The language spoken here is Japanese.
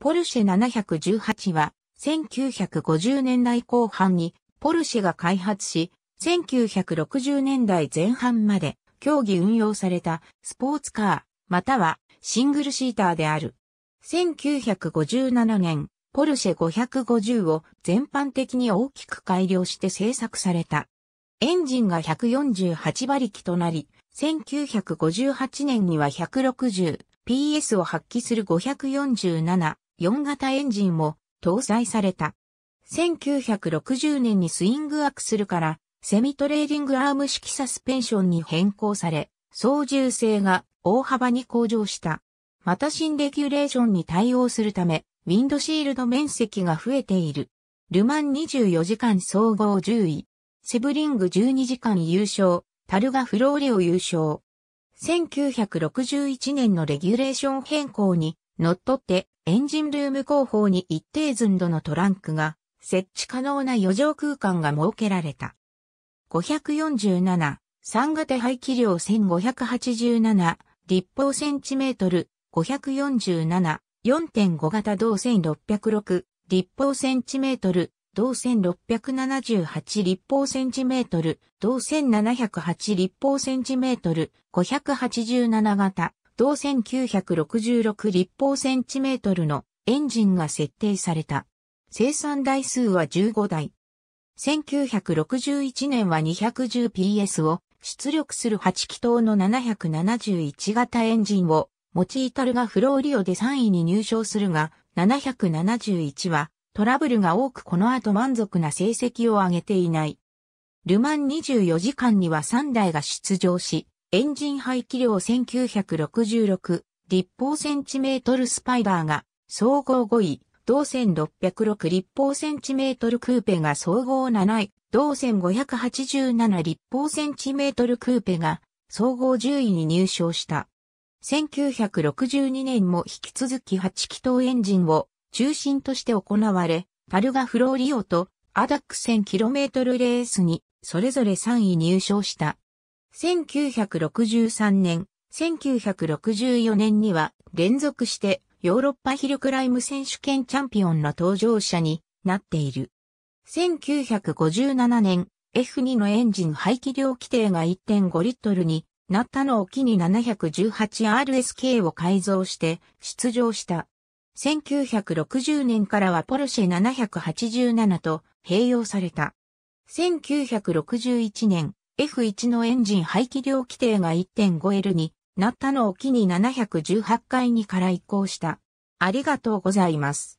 ポルシェ718は1950年代後半にポルシェが開発し、1960年代前半まで競技運用されたスポーツカー、またはシングルシーターである。1957年、ポルシェ550を全般的に大きく改良して製作された。エンジンが148馬力となり、1958年には 160PS を発揮する547 4型エンジンも搭載された。1960年にスイングアクスルからセミトレーディングアーム式サスペンションに変更され、操縦性が大幅に向上した。また新レギュレーションに対応するため、ウィンドシールド面積が増えている。ルマン24時間総合10位。セブリング12時間優勝。タルガフローレを優勝。1961年のレギュレーション変更に乗っ取って、エンジンルーム後方に一定寸度のトランクが、設置可能な余剰空間が設けられた。547、3型排気量1587、立方センチメートル、547、4.5型同1606、立方センチメートル、同1678立方センチメートル、同1708立方センチメートル、587型、同1966立方センチメートルのエンジンが設定された。生産台数は15台。1961年は 210PS を出力する8気筒の771型エンジンを用いたるがフローリオで3位に入賞するが、771はトラブルが多くこの後満足な成績を上げていない。ルマン24時間には3台が出場し、エンジン排気量1966立方センチメートルスパイダーが総合5位、同線606立方センチメートルクーペが総合7位、同線587立方センチメートルクーペが総合10位に入賞した。1962年も引き続き8気筒エンジンを中心として行われ、パルガフローリオとアダック 1000km レースにそれぞれ3位入賞した。1963年、1964年には連続してヨーロッパヒルクライム選手権チャンピオンの登場者になっている。1957年、F2 のエンジン排気量規定が1.5リットルになったのを機に 718RSK を改造して出場した。1960年からはポルシェ787と併用された。1961年、F1 のエンジン排気量規定が 1.5L になったのを機に718回にから移行した。ありがとうございます。